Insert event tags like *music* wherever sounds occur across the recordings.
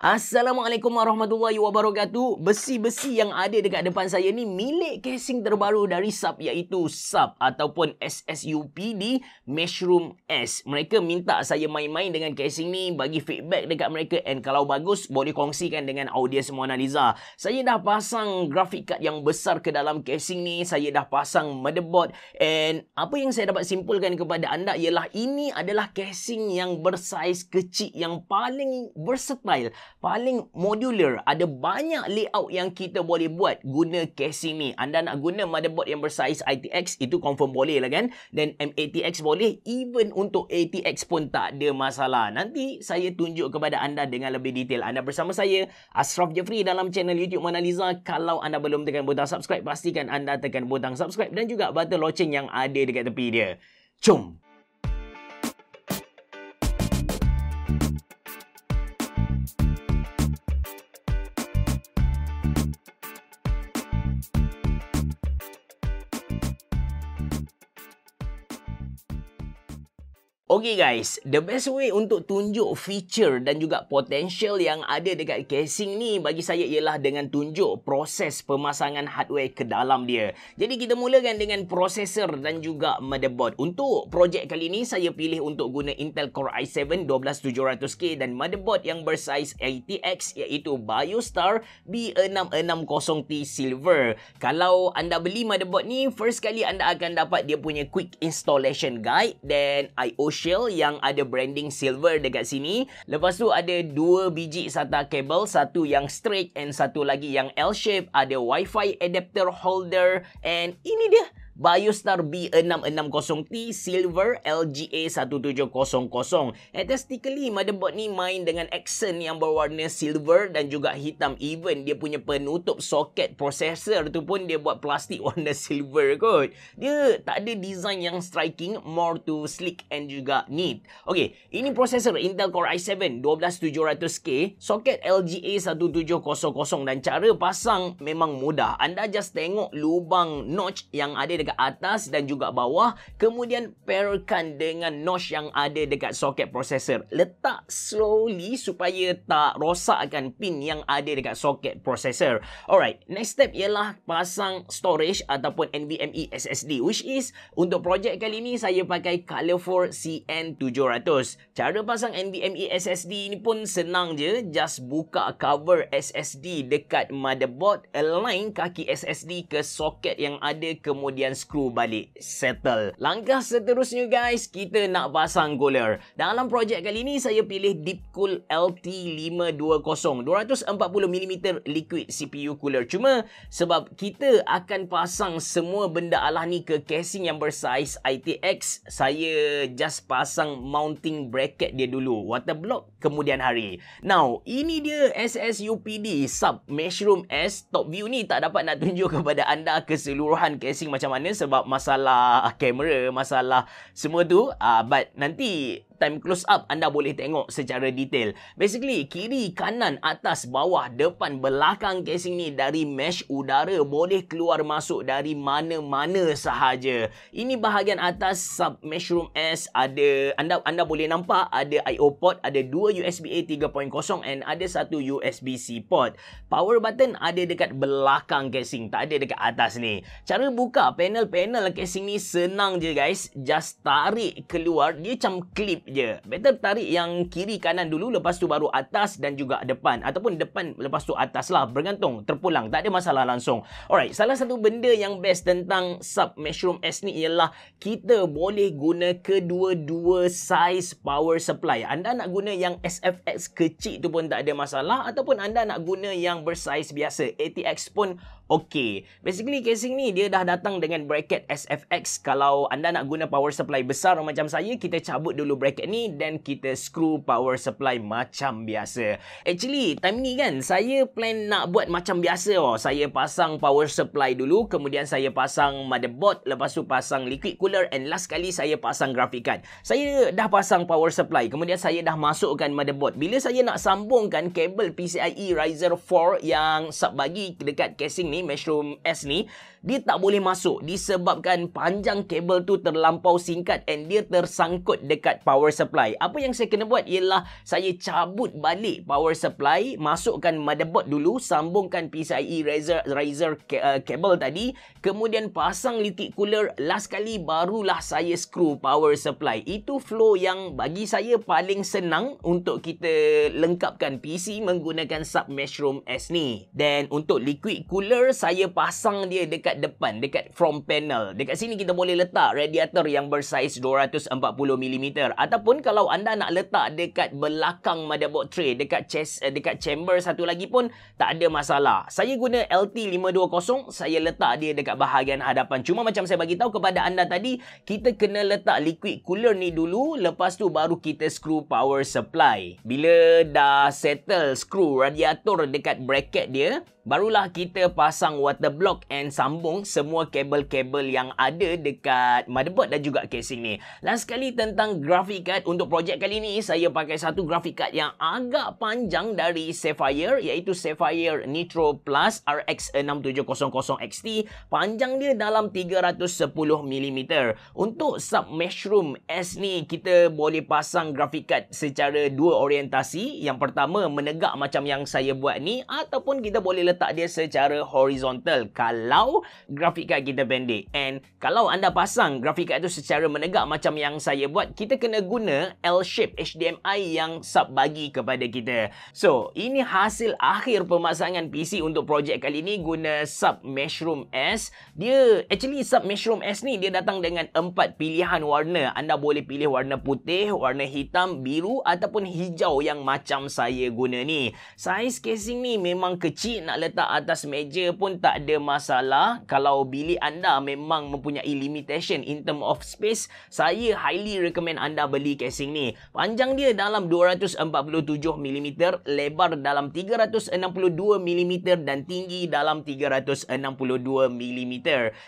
Assalamualaikum warahmatullahi wabarakatuh. Besi-besi yang ada dekat depan saya ni milik casing terbaru dari SUP iaitu SUP ataupun SSUPD Meshroom S. Mereka minta saya main-main dengan casing ni, bagi feedback dekat mereka and kalau bagus boleh kongsikan dengan audiens Mona Lisa. Saya dah pasang graphic card yang besar ke dalam casing ni, saya dah pasang motherboard and apa yang saya dapat simpulkan kepada anda ialah ini adalah casing yang bersaiz kecil yang paling versatile paling modular. Ada banyak layout yang kita boleh buat guna casing ni. Anda nak guna motherboard yang bersaiz ITX, itu confirm boleh lah kan. Dan MATX boleh, even untuk ATX pun tak ada masalah. Nanti saya tunjuk kepada anda dengan lebih detail. Anda bersama saya, Ashraf Jeffrey dalam channel YouTube Mona Lisa. Kalau anda belum tekan butang subscribe, pastikan anda tekan butang subscribe dan juga button loceng yang ada dekat tepi dia. Chum. Okay guys, the best way untuk tunjuk feature dan juga potential yang ada dekat casing ni bagi saya ialah dengan tunjuk proses pemasangan hardware ke dalam dia. Jadi kita mulakan dengan processor dan juga motherboard. Untuk projek kali ni, saya pilih untuk guna Intel Core i7 12700K dan motherboard yang bersaiz ATX iaitu Biostar B660T Silver. Kalau anda beli motherboard ni, first kali anda akan dapat dia punya quick installation guide dan IOC Shield yang ada branding silver dekat sini. Lepas tu ada dua biji SATA kabel, satu yang straight and satu lagi yang L-shape. Ada wifi adapter holder and ini dia Biostar B660T Silver LGA1700. Aesthetically, motherboard ni main dengan accent yang berwarna silver dan juga hitam. Even dia punya penutup soket processor tu pun dia buat plastik *laughs* warna silver kot. Dia tak ada design yang striking, more to sleek and juga neat. Okay, ini processor Intel Core i7 12700K, soket LGA1700 dan cara pasang memang mudah. Anda just tengok lubang notch yang ada dekat dekat atas dan juga bawah. Kemudian pairkan dengan notch yang ada dekat soket processor. Letak slowly supaya tak rosakkan pin yang ada dekat soket processor. Alright, next step ialah pasang storage ataupun NVMe SSD which is untuk projek kali ni saya pakai Color4 CN700. Cara pasang NVMe SSD ni pun senang je. Just buka cover SSD dekat motherboard, align kaki SSD ke soket yang ada kemudian screw balik settle. Langkah seterusnya guys, kita nak pasang cooler. Dalam projek kali ni saya pilih Deepcool LT520 240mm liquid CPU cooler. Cuma sebab kita akan pasang semua benda alah ni ke casing yang bersaiz ITX, saya just pasang mounting bracket dia dulu, water block kemudian hari. Now, ini dia SSUPD sub Meshroom S top view ni tak dapat nak tunjuk *laughs* kepada anda keseluruhan casing macam mana sebab masalah kamera, masalah semua tu. Uh, but nanti time close up anda boleh tengok secara detail. Basically kiri, kanan, atas, bawah, depan, belakang casing ni dari mesh udara boleh keluar masuk dari mana-mana sahaja. Ini bahagian atas sub mesh room S ada anda anda boleh nampak ada IO port, ada dua USB A 3.0 and ada satu USB C port. Power button ada dekat belakang casing, tak ada dekat atas ni. Cara buka panel-panel casing ni senang je guys. Just tarik keluar, dia macam clip je. Better tarik yang kiri kanan dulu lepas tu baru atas dan juga depan ataupun depan lepas tu atas lah bergantung terpulang tak ada masalah langsung. Alright, salah satu benda yang best tentang sub Mushroom S ni ialah kita boleh guna kedua-dua size power supply. Anda nak guna yang SFX kecil tu pun tak ada masalah ataupun anda nak guna yang bersaiz biasa ATX pun Okay, basically casing ni dia dah datang dengan bracket SFX. Kalau anda nak guna power supply besar macam saya, kita cabut dulu bracket ni dan kita screw power supply macam biasa. Actually, time ni kan saya plan nak buat macam biasa. Oh. Saya pasang power supply dulu, kemudian saya pasang motherboard, lepas tu pasang liquid cooler and last kali saya pasang grafik card. Saya dah pasang power supply, kemudian saya dah masukkan motherboard. Bila saya nak sambungkan kabel PCIe Riser 4 yang sub bagi dekat casing ni mushroom S ni dia tak boleh masuk disebabkan panjang kabel tu terlampau singkat and dia tersangkut dekat power supply. Apa yang saya kena buat ialah saya cabut balik power supply, masukkan motherboard dulu, sambungkan PCIe riser riser kabel uh, tadi, kemudian pasang liquid cooler last kali barulah saya screw power supply. Itu flow yang bagi saya paling senang untuk kita lengkapkan PC menggunakan sub mushroom S ni. Dan untuk liquid cooler saya pasang dia dekat depan, dekat front panel. Dekat sini kita boleh letak radiator yang bersaiz 240mm. Ataupun kalau anda nak letak dekat belakang motherboard tray, dekat chest, eh, dekat chamber satu lagi pun, tak ada masalah. Saya guna LT520, saya letak dia dekat bahagian hadapan. Cuma macam saya bagi tahu kepada anda tadi, kita kena letak liquid cooler ni dulu, lepas tu baru kita screw power supply. Bila dah settle screw radiator dekat bracket dia, barulah kita pasang pasang water block and sambung semua kabel-kabel yang ada dekat motherboard dan juga casing ni. Last sekali tentang graphic card untuk projek kali ni saya pakai satu graphic card yang agak panjang dari Sapphire iaitu Sapphire Nitro Plus RX 6700 XT panjang dia dalam 310mm. Untuk sub meshroom S ni kita boleh pasang graphic card secara dua orientasi. Yang pertama menegak macam yang saya buat ni ataupun kita boleh letak dia secara horizontal horizontal kalau grafik kad kita pendek. And kalau anda pasang grafik kad itu secara menegak macam yang saya buat, kita kena guna L-shape HDMI yang sub bagi kepada kita. So, ini hasil akhir pemasangan PC untuk projek kali ini guna sub Meshroom S. Dia, actually sub Meshroom S ni, dia datang dengan empat pilihan warna. Anda boleh pilih warna putih, warna hitam, biru ataupun hijau yang macam saya guna ni. Saiz casing ni memang kecil nak letak atas meja pun tak ada masalah kalau bilik anda memang mempunyai limitation in term of space saya highly recommend anda beli casing ni panjang dia dalam 247mm lebar dalam 362mm dan tinggi dalam 362mm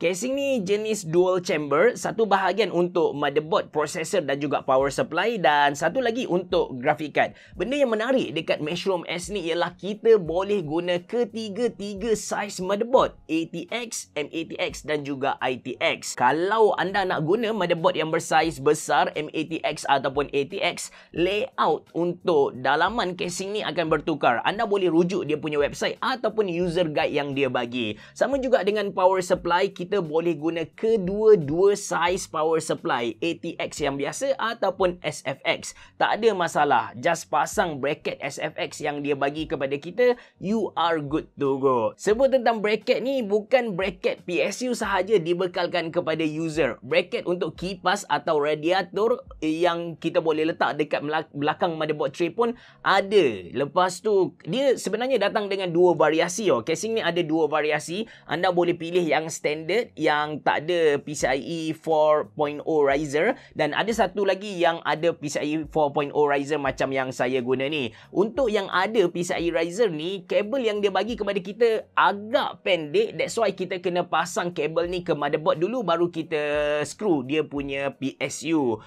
casing ni jenis dual chamber satu bahagian untuk motherboard processor dan juga power supply dan satu lagi untuk graphic card benda yang menarik dekat Meshroom S ni ialah kita boleh guna ketiga-tiga size device motherboard ATX, MATX dan juga ITX. Kalau anda nak guna motherboard yang bersaiz besar MATX ataupun ATX, layout untuk dalaman casing ni akan bertukar. Anda boleh rujuk dia punya website ataupun user guide yang dia bagi. Sama juga dengan power supply, kita boleh guna kedua-dua size power supply, ATX yang biasa ataupun SFX. Tak ada masalah, just pasang bracket SFX yang dia bagi kepada kita, you are good to go. Sebut tentang bracket ni bukan bracket PSU sahaja dibekalkan kepada user. Bracket untuk kipas atau radiator yang kita boleh letak dekat belakang motherboard tray pun ada. Lepas tu dia sebenarnya datang dengan dua variasi. Oh. Casing ni ada dua variasi. Anda boleh pilih yang standard yang tak ada PCIe 4.0 riser dan ada satu lagi yang ada PCIe 4.0 riser macam yang saya guna ni. Untuk yang ada PCIe riser ni, kabel yang dia bagi kepada kita agak agak pendek that's why kita kena pasang kabel ni ke motherboard dulu baru kita screw dia punya PSU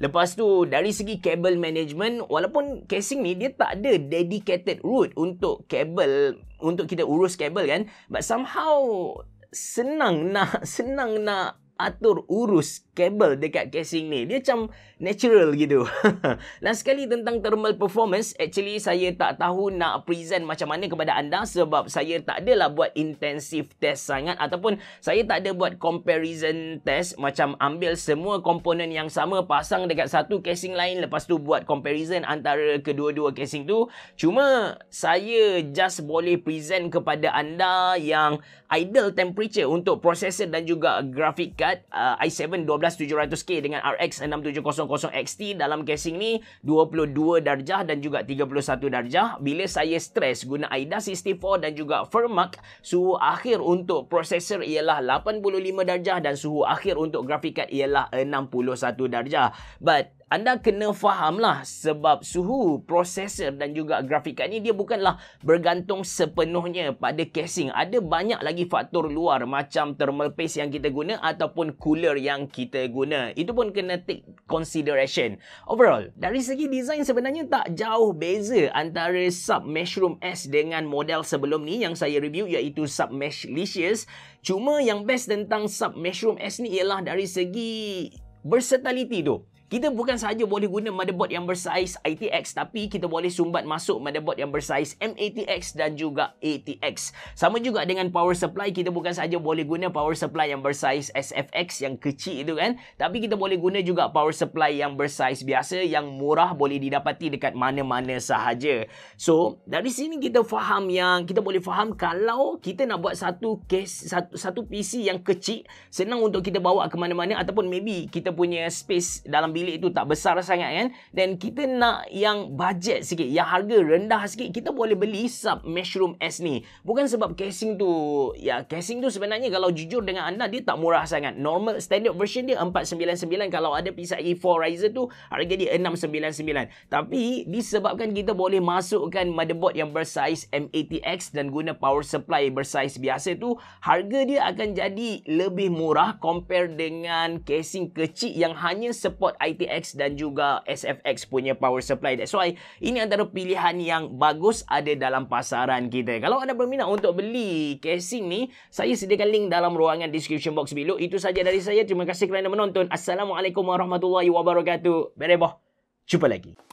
Lepas tu dari segi kabel management walaupun casing ni dia tak ada dedicated root untuk kabel untuk kita urus kabel kan but somehow senang nak *laughs* senang nak atur urus kabel dekat casing ni. Dia macam natural gitu. Last *laughs* sekali tentang thermal performance, actually saya tak tahu nak present macam mana kepada anda sebab saya tak adalah buat intensif test sangat ataupun saya tak ada buat comparison test macam ambil semua komponen yang sama pasang dekat satu casing lain lepas tu buat comparison antara kedua-dua casing tu. Cuma saya just boleh present kepada anda yang ideal temperature untuk processor dan juga graphic card uh, i7 13700K dengan RX 6700XT dalam casing ni 22 darjah dan juga 31 darjah bila saya stres guna AIDA 64 dan juga Fermak suhu akhir untuk prosesor ialah 85 darjah dan suhu akhir untuk grafik card ialah 61 darjah but anda kena fahamlah sebab suhu prosesor dan juga grafik card ni dia bukanlah bergantung sepenuhnya pada casing. Ada banyak lagi faktor luar macam thermal paste yang kita guna ataupun cooler yang kita guna. Itu pun kena take consideration. Overall, dari segi design sebenarnya tak jauh beza antara Sub Meshroom S dengan model sebelum ni yang saya review iaitu Sub Mesh Licious. Cuma yang best tentang Sub Meshroom S ni ialah dari segi versatility tu. Kita bukan sahaja boleh guna motherboard yang bersaiz ITX tapi kita boleh sumbat masuk motherboard yang bersaiz MATX dan juga ATX. Sama juga dengan power supply, kita bukan sahaja boleh guna power supply yang bersaiz SFX yang kecil itu kan. Tapi kita boleh guna juga power supply yang bersaiz biasa yang murah boleh didapati dekat mana-mana sahaja. So, dari sini kita faham yang kita boleh faham kalau kita nak buat satu case satu, satu PC yang kecil senang untuk kita bawa ke mana-mana ataupun maybe kita punya space dalam bilik tu tak besar sangat kan dan kita nak yang budget sikit yang harga rendah sikit kita boleh beli sub mushroom S ni bukan sebab casing tu ya casing tu sebenarnya kalau jujur dengan anda dia tak murah sangat normal standard version dia 499 kalau ada PCIe 4 riser tu harga dia 699 tapi disebabkan kita boleh masukkan motherboard yang bersaiz M80X dan guna power supply bersaiz biasa tu harga dia akan jadi lebih murah compare dengan casing kecil yang hanya support i ITX dan juga SFX punya power supply. That's why ini antara pilihan yang bagus ada dalam pasaran kita. Kalau anda berminat untuk beli casing ni, saya sediakan link dalam ruangan description box below. Itu saja dari saya. Terima kasih kerana menonton. Assalamualaikum warahmatullahi wabarakatuh. Bereboh. Jumpa lagi.